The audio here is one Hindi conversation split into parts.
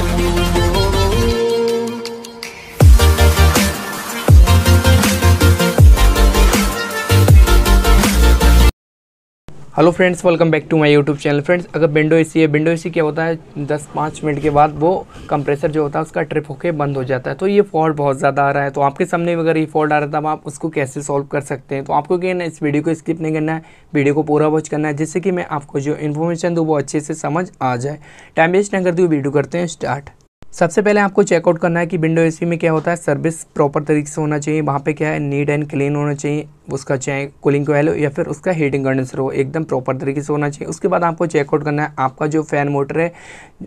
you. Hello friends welcome back to my YouTube channel friends अगर विंडो एसी है विंडो एसी क्या होता है 10-5 मिनट के बाद वो कंप्रेसर जो होता है उसका ट्रिप होके बंद हो जाता है तो ये फॉल्ट बहुत ज़्यादा आ रहा है तो आपके सामने अगर ये फॉल्ट आ रहा था आप उसको कैसे सॉल्व कर सकते हैं तो आपको क्या ना इस वीडियो को स्किप नहीं करना है वीडियो को पूरा वॉच करना है जिससे कि मैं आपको जो इन्फॉर्मेशन दूँ वो अच्छे से समझ आ जाए टाइम वेस्ट ना करती हुई वीडियो करते हैं स्टार्ट सबसे पहले आपको चेकआउट करना है कि विंडो एसी में क्या होता है सर्विस प्रॉपर तरीके से होना चाहिए वहाँ पे क्या है नीट एंड क्लीन होना चाहिए उसका चाहे कूलिंग कोयल हो या फिर उसका हीटिंग कंडेंसर हो एकदम प्रॉपर तरीके से होना चाहिए उसके बाद आपको चेकआउट करना है आपका जो फ़ैन मोटर है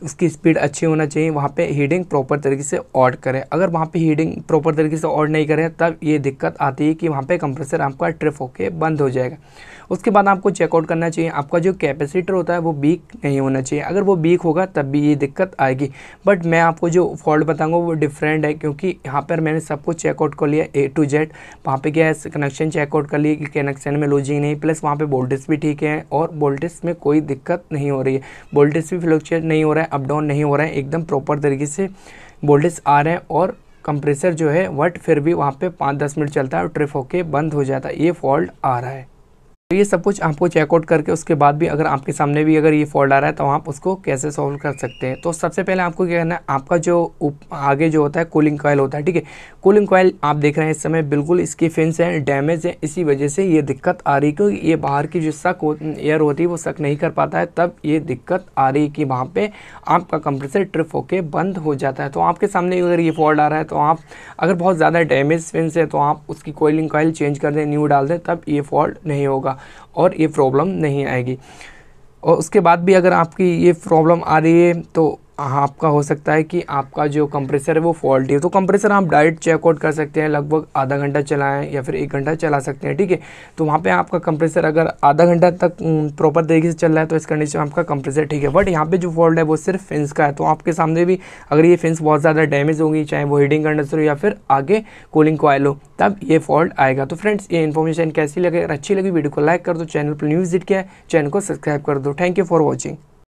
उसकी स्पीड अच्छी होना चाहिए वहाँ पे हीटिंग प्रॉपर तरीके से ऑड करें अगर वहाँ पे हीटिंग प्रॉपर तरीके से ऑड नहीं करें तब ये दिक्कत आती है कि वहाँ पर कंप्रेसर आपका ट्रिप होकर बंद हो जाएगा उसके बाद आपको चेकआउट करना चाहिए आपका जो कैपेसिटर होता है वो बीक नहीं होना चाहिए अगर वो बीक होगा तब भी ये दिक्कत आएगी बट मैं आपको जो फॉल्ट बताऊँगा वो डिफरेंट है क्योंकि यहाँ पर मैंने सब कुछ चेकआउट कर लिया ए टू जेड वहाँ पर क्या है कनेक्शन चेक चेकआउट कर लिए कि कनेक्शन में लूजिंग नहीं प्लस वहाँ पे वोल्टेज भी ठीक है और वोल्टेज में कोई दिक्कत नहीं हो रही है वोल्टेज भी फ्लक्चुएट नहीं हो रहा है अप डाउन नहीं हो रहा है एकदम प्रॉपर तरीके से वोल्टेज आ रहे हैं और कंप्रेसर जो है वट फिर भी वहाँ पे पाँच दस मिनट चलता है और ट्रिप होके बंद हो जाता है ये फॉल्ट आ रहा है तो ये सब कुछ आपको चेकआउट करके उसके बाद भी अगर आपके सामने भी अगर ये फॉल्ट आ रहा है तो आप उसको कैसे सॉल्व कर सकते हैं तो सबसे पहले आपको क्या करना है आपका जो आगे जो होता है कूलिंग कॉयल होता है ठीक है कूलिंग कॉयल आप देख रहे हैं इस समय बिल्कुल इसकी फिन्स हैं डैमेज है इसी वजह से ये दिक्कत आ रही क्योंकि ये बाहर की जो शक हो, एयर होती है वो शक नहीं कर पाता है तब ये दिक्कत आ रही कि वहाँ पर आपका कंप्रेसर ट्रिप होकर बंद हो जाता है तो आपके सामने अगर ये फॉल्ट आ रहा है तो आप अगर बहुत ज़्यादा डैमेज फिन्स है तो आप उसकी कोलिंग कॉयल चेंज कर दें न्यू डाल दें तब ये फॉल्ट नहीं होगा और ये प्रॉब्लम नहीं आएगी और उसके बाद भी अगर आपकी ये प्रॉब्लम आ रही है तो आपका हो सकता है कि आपका जो कंप्रेसर है वो फॉल्टी है तो कंप्रेसर आप डायरेक्ट चेकआउट कर सकते हैं लगभग आधा घंटा चलाएं या फिर एक घंटा चला सकते हैं ठीक है तो वहाँ पे आपका कंप्रेसर अगर आधा घंटा तक प्रॉपर तरीके से चल रहा है तो इस कंडीशन में आपका कंप्रेसर ठीक है बट यहाँ पर जो फॉल्ट है वो सिर्फ फेंस का है तो आपके सामने भी अगर ये फेंस बहुत ज़्यादा डैमेज होगी चाहे वो हीडिंग कंडेसर हो या फिर आगे कूलिंग कोयल हो तब ये फॉल्ट आएगा तो फ्रेंड्स ये इन्फॉर्मेशन कैसी लगे अगर अच्छी लगी वीडियो को लाइक कर दो चैनल पर न्यूज़ डिट किया चैनल को सब्सक्राइब कर दो थैंक यू फॉर वॉचिंग